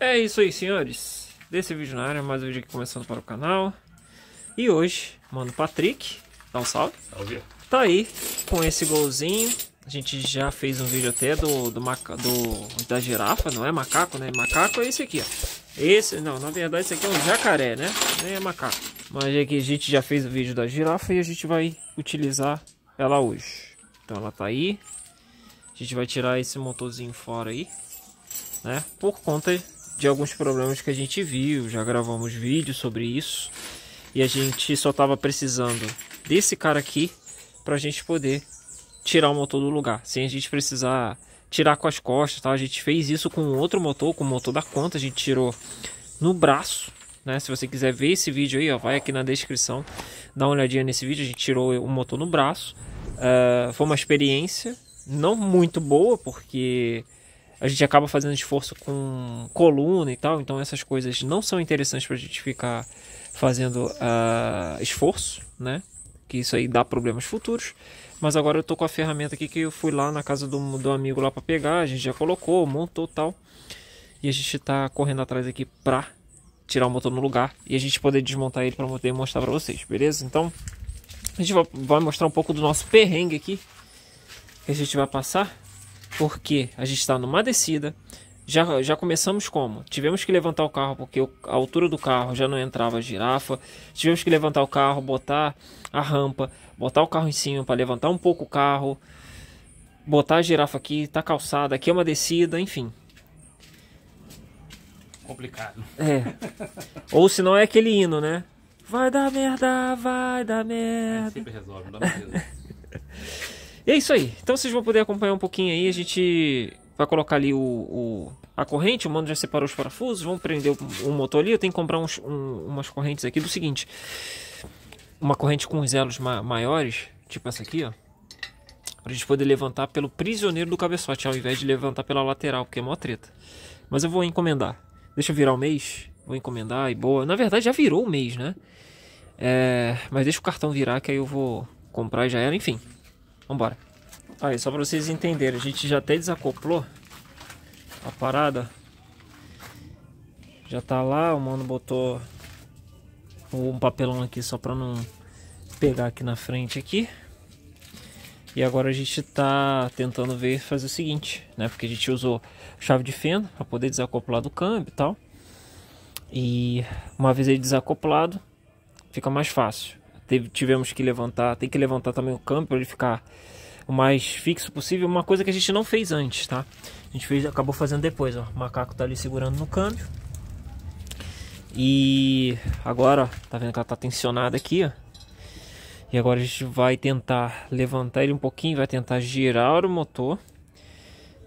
É isso aí, senhores. Desse vídeo na área, mais um vídeo aqui começando para o canal. E hoje, mano, Patrick, dá um salve. Salve. Tá aí com esse golzinho. A gente já fez um vídeo até do, do, do da girafa, não é macaco, né? Macaco é esse aqui, ó. Esse, não, na verdade esse aqui é um jacaré, né? Nem é macaco. Mas é que a gente já fez o vídeo da girafa e a gente vai utilizar ela hoje. Então ela tá aí. A gente vai tirar esse motorzinho fora aí, né? Por conta de alguns problemas que a gente viu, já gravamos vídeo sobre isso. E a gente só tava precisando desse cara aqui para a gente poder tirar o motor do lugar, sem a gente precisar tirar com as costas, tá? A gente fez isso com outro motor, com o motor da conta, a gente tirou no braço, né? Se você quiser ver esse vídeo aí, ó, vai aqui na descrição, dá uma olhadinha nesse vídeo, a gente tirou o motor no braço. Uh, foi uma experiência não muito boa, porque a gente acaba fazendo esforço com coluna e tal, então essas coisas não são interessantes para a gente ficar fazendo uh, esforço, né? Que isso aí dá problemas futuros. Mas agora eu tô com a ferramenta aqui que eu fui lá na casa do, do amigo lá para pegar, a gente já colocou, montou tal. E a gente tá correndo atrás aqui pra tirar o motor no lugar e a gente poder desmontar ele para poder mostrar para vocês, beleza? Então, a gente vai mostrar um pouco do nosso perrengue aqui que a gente vai passar porque a gente está numa descida. Já, já começamos como? Tivemos que levantar o carro porque a altura do carro já não entrava a girafa. Tivemos que levantar o carro, botar a rampa, botar o carro em cima para levantar um pouco o carro, botar a girafa aqui, tá calçada, aqui é uma descida, enfim. Complicado. É. Ou se não é aquele hino, né? Vai dar merda, vai dar merda. Sempre resolve, não dá merda. E é isso aí. Então vocês vão poder acompanhar um pouquinho aí. A gente vai colocar ali o, o a corrente. O mano já separou os parafusos. Vamos prender o, o motor ali. Eu tenho que comprar uns, um, umas correntes aqui do seguinte. Uma corrente com os elos ma maiores, tipo essa aqui, ó. Pra gente poder levantar pelo prisioneiro do cabeçote, ao invés de levantar pela lateral, porque é mó treta. Mas eu vou encomendar. Deixa eu virar o mês. Vou encomendar e boa. Na verdade já virou o mês, né? É, mas deixa o cartão virar que aí eu vou comprar e já era. Enfim, Vambora. Aí, só pra vocês entenderem, a gente já até desacoplou a parada. Já tá lá, o mano botou um papelão aqui só pra não pegar aqui na frente aqui. E agora a gente tá tentando ver fazer o seguinte, né? Porque a gente usou chave de fenda para poder desacoplar do câmbio e tal. E uma vez ele desacoplado, fica mais fácil teve, tivemos que levantar, tem que levantar também o câmbio para ele ficar o mais fixo possível, uma coisa que a gente não fez antes, tá? A gente fez, acabou fazendo depois, ó. O macaco tá ali segurando no câmbio. E agora, ó, tá vendo que ela tá tensionada aqui, ó. E agora a gente vai tentar levantar ele um pouquinho, vai tentar girar o motor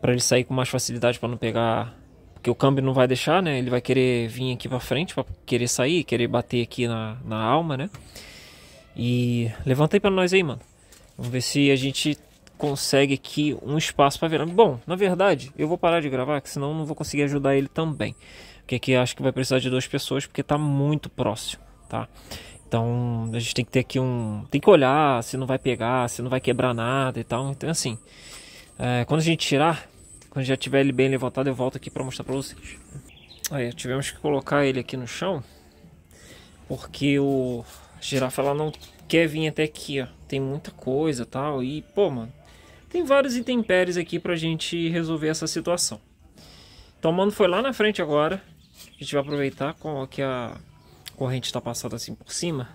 para ele sair com mais facilidade para não pegar, porque o câmbio não vai deixar, né? Ele vai querer vir aqui para frente para querer sair, querer bater aqui na, na alma, né? E levanta aí para nós aí, mano. Vamos ver se a gente consegue aqui um espaço para virar. Bom, na verdade, eu vou parar de gravar, que senão não vou conseguir ajudar ele também. Porque aqui acho que vai precisar de duas pessoas, porque tá muito próximo, tá? Então a gente tem que ter aqui um. Tem que olhar se não vai pegar, se não vai quebrar nada e tal. Então, assim, é, quando a gente tirar, quando já tiver ele bem levantado, eu volto aqui para mostrar para vocês. Aí, tivemos que colocar ele aqui no chão, porque o girafa ela não quer vir até aqui, ó. Tem muita coisa tal. E, pô, mano, tem vários intempéries aqui pra gente resolver essa situação. Então, mano, foi lá na frente agora. A gente vai aproveitar com que a corrente tá passada assim por cima.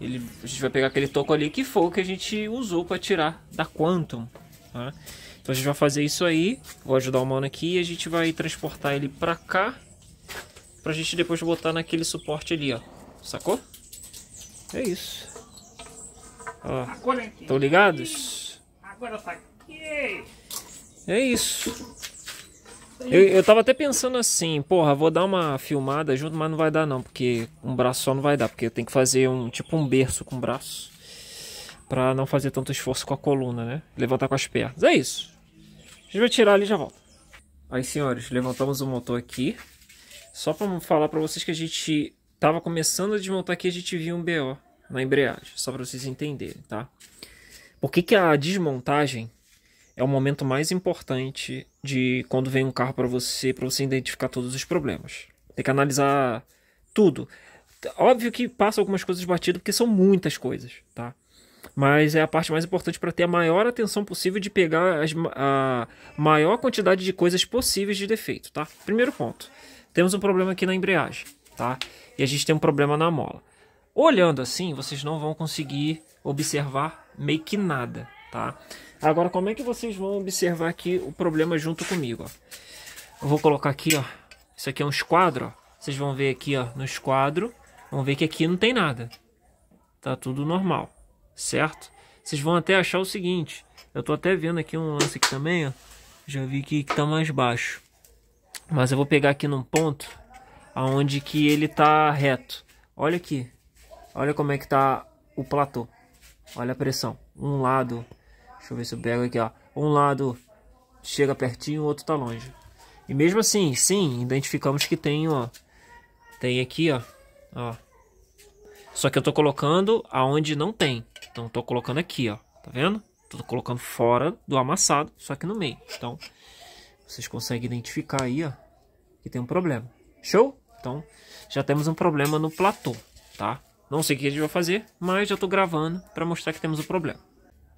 Ele, a gente vai pegar aquele toco ali que foi o que a gente usou para tirar da Quantum. Tá? Então a gente vai fazer isso aí. Vou ajudar o mano aqui e a gente vai transportar ele pra cá. Pra gente depois botar naquele suporte ali, ó. Sacou? É isso. Ó, estão ligados? Agora tá aqui. É isso. Eu, eu tava até pensando assim, porra, vou dar uma filmada junto, mas não vai dar não, porque um braço só não vai dar, porque eu tenho que fazer um tipo um berço com o braço para não fazer tanto esforço com a coluna, né? Levantar com as pernas. É isso. A gente vai tirar ali e já volta. Aí, senhores, levantamos o motor aqui. Só para falar para vocês que a gente tava começando a desmontar aqui, a gente viu um BO na embreagem, só para vocês entenderem, tá? Por que, que a desmontagem é o momento mais importante de quando vem um carro para você, para você identificar todos os problemas? Tem que analisar tudo. Óbvio que passa algumas coisas batido, porque são muitas coisas, tá? Mas é a parte mais importante para ter a maior atenção possível de pegar as, a maior quantidade de coisas possíveis de defeito, tá? Primeiro ponto. Temos um problema aqui na embreagem, tá? E a gente tem um problema na mola. Olhando assim, vocês não vão conseguir observar meio que nada, tá? Agora, como é que vocês vão observar aqui o problema junto comigo, ó? Eu vou colocar aqui, ó. Isso aqui é um esquadro, ó. Vocês vão ver aqui, ó, no esquadro. Vão ver que aqui não tem nada. Tá tudo normal, certo? Vocês vão até achar o seguinte. Eu tô até vendo aqui um lance aqui também, ó. Já vi que, tá mais baixo. Mas eu vou pegar aqui num ponto aonde que ele tá reto. Olha aqui, Olha como é que tá o platô. Olha a pressão. Um lado, deixa eu ver se eu pego aqui, ó. Um lado chega pertinho, o outro tá longe. E mesmo assim, sim, identificamos que tem, ó. Tem aqui, ó. Ó. Só que eu tô colocando aonde não tem. Então tô colocando aqui, ó. Tá vendo? Tô colocando fora do amassado, só que no meio. Então, vocês conseguem identificar aí, ó, que tem um problema. Show? Então, já temos um problema no platô, tá? Não sei o que a gente vai fazer, mas já tô gravando para mostrar que temos o problema.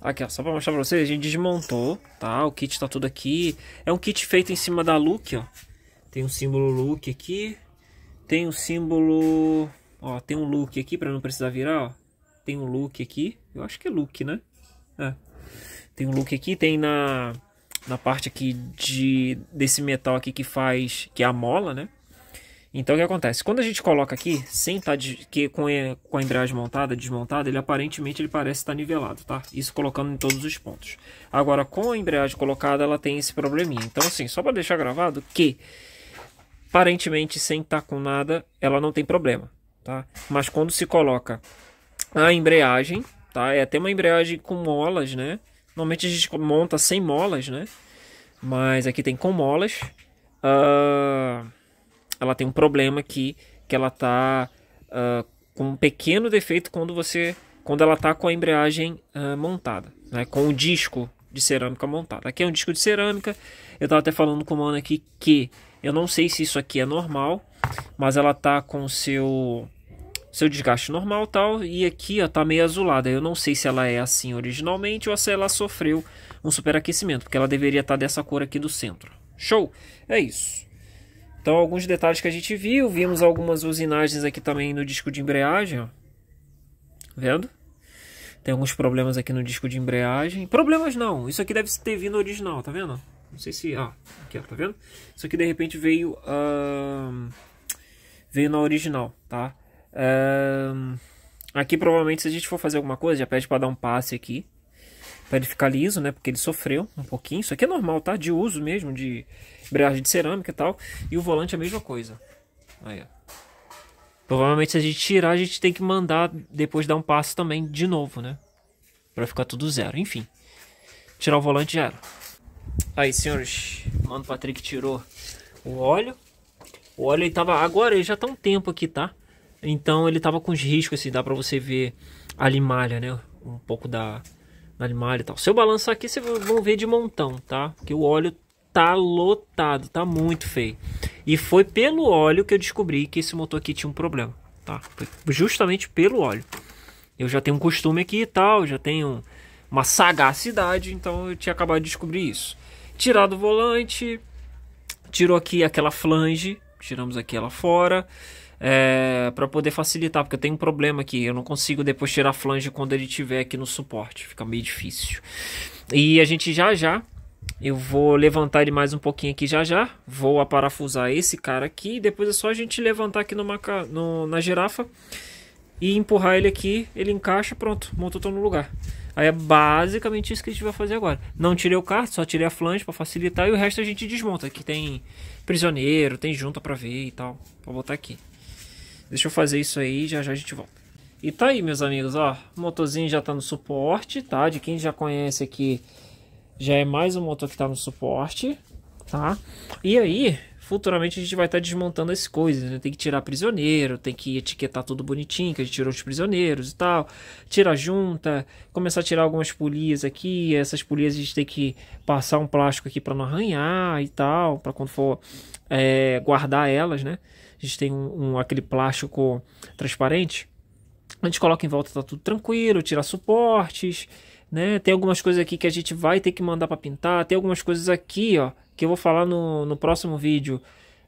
Aqui, ó, só para mostrar para vocês, a gente desmontou, tá? O kit tá tudo aqui. É um kit feito em cima da Luke, ó. Tem um símbolo Luke aqui. Tem o um símbolo... Ó, tem um Luke aqui para não precisar virar, ó. Tem um Luke aqui. Eu acho que é Luke, né? É. Tem um Luke aqui, tem na na parte aqui de desse metal aqui que faz que é a mola, né? Então o que acontece? Quando a gente coloca aqui, sem estar tá de, que com, a, com a embreagem montada, desmontada, ele aparentemente ele parece estar tá nivelado, tá? Isso colocando em todos os pontos. Agora, com a embreagem colocada, ela tem esse probleminha. Então, assim, só para deixar gravado que aparentemente sem estar tá com nada, ela não tem problema, tá? Mas quando se coloca a embreagem, tá? É até uma embreagem com molas, né? Normalmente a gente monta sem molas, né? Mas aqui tem com molas. Uh ela tem um problema aqui que ela tá uh, com um pequeno defeito quando você quando ela tá com a embreagem uh, montada, né? Com o disco de cerâmica montado. Aqui é um disco de cerâmica. Eu tava até falando com o mano aqui que eu não sei se isso aqui é normal, mas ela tá com seu seu desgaste normal tal e aqui ó tá meio azulada. Eu não sei se ela é assim originalmente ou se ela sofreu um superaquecimento, porque ela deveria estar tá dessa cor aqui do centro. Show. É isso. Então, alguns detalhes que a gente viu, vimos algumas usinagens aqui também no disco de embreagem, ó. Vendo? Tem alguns problemas aqui no disco de embreagem. Problemas não, isso aqui deve ter vindo original, tá vendo? Não sei se... Ah, aqui, ó, tá vendo? Isso aqui de repente veio... Uh... veio na original, tá? Uh... Aqui provavelmente se a gente for fazer alguma coisa, já pede para dar um passe aqui, para ele ficar liso, né? Porque ele sofreu um pouquinho. Isso aqui é normal, tá? De uso mesmo, de embreagem de cerâmica e tal. E o volante é a mesma coisa. Aí, ó. Provavelmente se a gente tirar, a gente tem que mandar depois dar um passo também de novo, né? Pra ficar tudo zero. Enfim. Tirar o volante já era. Aí, senhores. Mano Patrick tirou o óleo. O óleo ele tava... Agora ele já tá um tempo aqui, tá? Então ele tava com os riscos, assim. Dá pra você ver a limalha, né? Um pouco da animal e tal. Se eu balançar aqui, vocês vão ver de montão, tá? Porque o óleo tá lotado, tá muito feio. E foi pelo óleo que eu descobri que esse motor aqui tinha um problema, tá? Foi justamente pelo óleo. Eu já tenho um costume aqui e tal, já tenho uma sagacidade, então eu tinha acabado de descobrir isso. Tirado o volante, tirou aqui aquela flange, tiramos aqui ela fora é, para poder facilitar, porque eu tenho um problema aqui, eu não consigo depois tirar a flange quando ele tiver aqui no suporte, fica meio difícil. E a gente já já eu vou levantar ele mais um pouquinho aqui já já. Vou aparafusar esse cara aqui. E depois é só a gente levantar aqui numa, no, na girafa. E empurrar ele aqui. Ele encaixa. Pronto. Montou todo no lugar. Aí é basicamente isso que a gente vai fazer agora. Não tirei o carro, só tirei a flange para facilitar. E o resto a gente desmonta. Aqui tem prisioneiro, tem junta para ver e tal. Vou botar aqui. Deixa eu fazer isso aí já já a gente volta. E tá aí, meus amigos, ó. O motorzinho já tá no suporte, tá? De quem já conhece aqui, já é mais um motor que tá no suporte, tá? E aí, futuramente a gente vai estar tá desmontando as coisas, né? Tem que tirar prisioneiro, tem que etiquetar tudo bonitinho, que a gente tirou os prisioneiros e tal. Tirar junta, começar a tirar algumas polias aqui. Essas polias a gente tem que passar um plástico aqui para não arranhar e tal, para quando for é, guardar elas, né? a gente tem um, um aquele plástico transparente, a gente coloca em volta, tá tudo tranquilo, tirar suportes, né? Tem algumas coisas aqui que a gente vai ter que mandar para pintar, tem algumas coisas aqui, ó, que eu vou falar no, no próximo vídeo,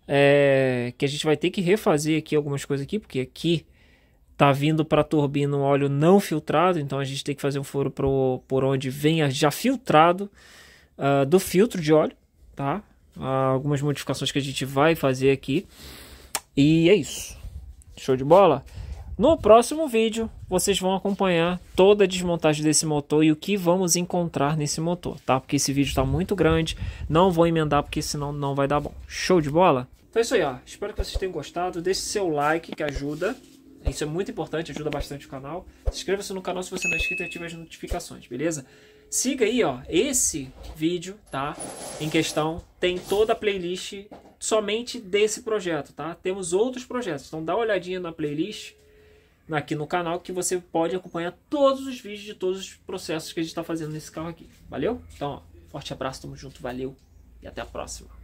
é, que a gente vai ter que refazer aqui algumas coisas aqui, porque aqui tá vindo para a turbina um óleo não filtrado, então a gente tem que fazer um furo pro, por onde venha já filtrado uh, do filtro de óleo, tá? Uh, algumas modificações que a gente vai fazer aqui. E é isso. Show de bola? No próximo vídeo, vocês vão acompanhar toda a desmontagem desse motor e o que vamos encontrar nesse motor, tá? Porque esse vídeo está muito grande, não vou emendar porque senão não vai dar bom. Show de bola? Então é isso aí, ó. Espero que vocês tenham gostado. Deixe seu like que ajuda. Isso é muito importante, ajuda bastante o canal. Se inscreva-se no canal se você não é inscrito e ative as notificações, beleza? Siga aí, ó, esse vídeo, tá? Em questão tem toda a playlist somente desse projeto, tá? Temos outros projetos, então dá uma olhadinha na playlist aqui no canal que você pode acompanhar todos os vídeos de todos os processos que a gente está fazendo nesse carro aqui. Valeu? Então, ó, forte abraço, tamo junto, valeu e até a próxima.